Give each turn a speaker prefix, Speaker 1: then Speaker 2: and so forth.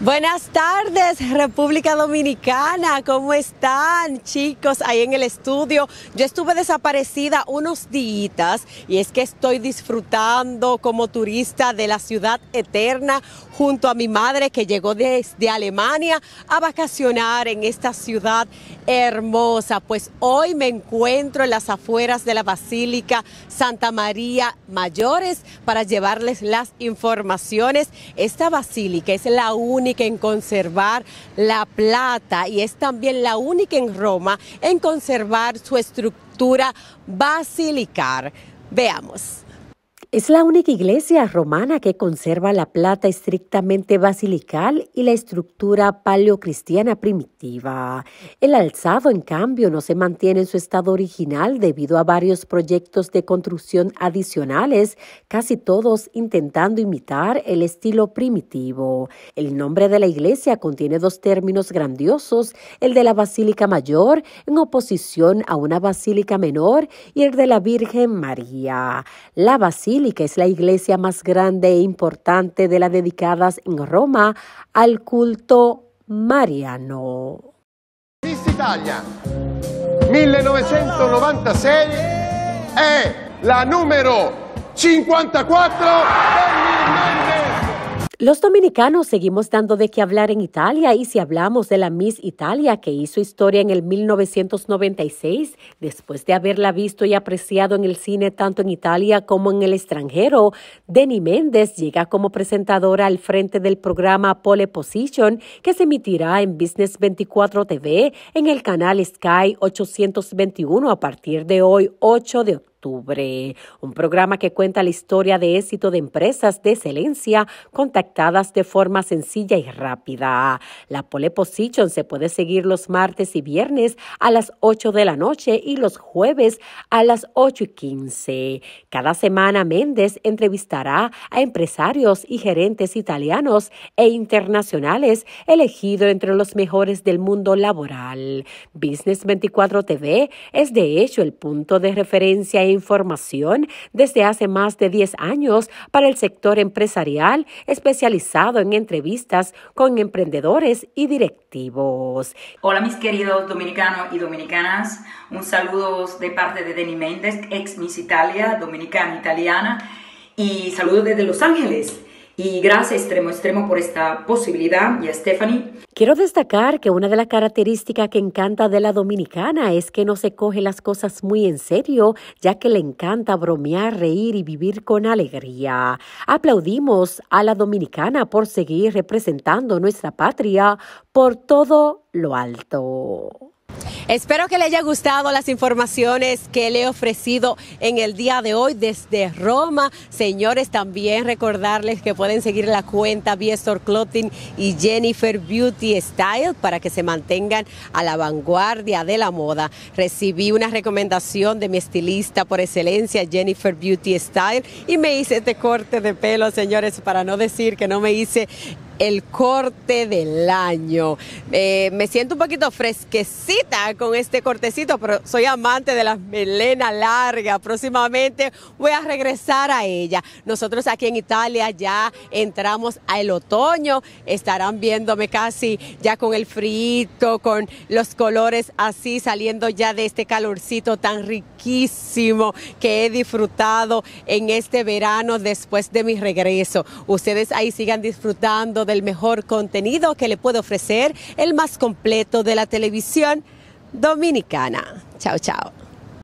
Speaker 1: Buenas tardes, República Dominicana. ¿Cómo están, chicos? Ahí en el estudio. Yo estuve desaparecida unos días y es que estoy disfrutando como turista de la ciudad eterna junto a mi madre que llegó desde Alemania a vacacionar en esta ciudad hermosa. Pues hoy me encuentro en las afueras de la Basílica Santa María Mayores para llevarles las informaciones. Esta basílica es la única en conservar la plata y es también la única en Roma en conservar su estructura basilical. Veamos.
Speaker 2: Es la única iglesia romana que conserva la plata estrictamente basilical y la estructura paleocristiana primitiva. El alzado, en cambio, no se mantiene en su estado original debido a varios proyectos de construcción adicionales, casi todos intentando imitar el estilo primitivo. El nombre de la iglesia contiene dos términos grandiosos, el de la Basílica Mayor en oposición a una basílica menor y el de la Virgen María. La basílica que es la iglesia más grande e importante de las dedicadas en Roma al culto mariano.
Speaker 1: Italia 1996 es la número 54
Speaker 2: los dominicanos seguimos dando de qué hablar en Italia y si hablamos de la Miss Italia que hizo historia en el 1996, después de haberla visto y apreciado en el cine tanto en Italia como en el extranjero, Denny Méndez llega como presentadora al frente del programa Pole Position que se emitirá en Business 24 TV en el canal Sky 821 a partir de hoy 8 de octubre un programa que cuenta la historia de éxito de empresas de excelencia contactadas de forma sencilla y rápida. La Pole Position se puede seguir los martes y viernes a las 8 de la noche y los jueves a las 8 y 15. Cada semana Méndez entrevistará a empresarios y gerentes italianos e internacionales elegidos entre los mejores del mundo laboral. Business 24 TV es de hecho el punto de referencia información desde hace más de 10 años para el sector empresarial especializado en entrevistas con emprendedores y directivos. Hola mis queridos dominicanos y dominicanas, un saludo de parte de Denny Méndez, ex Miss Italia, dominicana italiana, y saludos desde Los Ángeles. Y gracias Extremo Extremo por esta posibilidad y a Stephanie. Quiero destacar que una de las características que encanta de la dominicana es que no se coge las cosas muy en serio, ya que le encanta bromear, reír y vivir con alegría. Aplaudimos a la dominicana por seguir representando nuestra patria por todo lo alto.
Speaker 1: Espero que les haya gustado las informaciones que le he ofrecido en el día de hoy desde Roma. Señores, también recordarles que pueden seguir la cuenta Biestor Clothing y Jennifer Beauty Style para que se mantengan a la vanguardia de la moda. Recibí una recomendación de mi estilista por excelencia, Jennifer Beauty Style, y me hice este corte de pelo, señores, para no decir que no me hice el corte del año. Eh, me siento un poquito fresquecita con este cortecito, pero soy amante de las melenas largas. Próximamente voy a regresar a ella. Nosotros aquí en Italia ya entramos al otoño. Estarán viéndome casi ya con el frito con los colores así saliendo ya de este calorcito tan riquísimo que he disfrutado en este verano después de mi regreso. Ustedes ahí sigan disfrutando del mejor contenido que le puede ofrecer el más completo de la televisión dominicana. Chao, chao.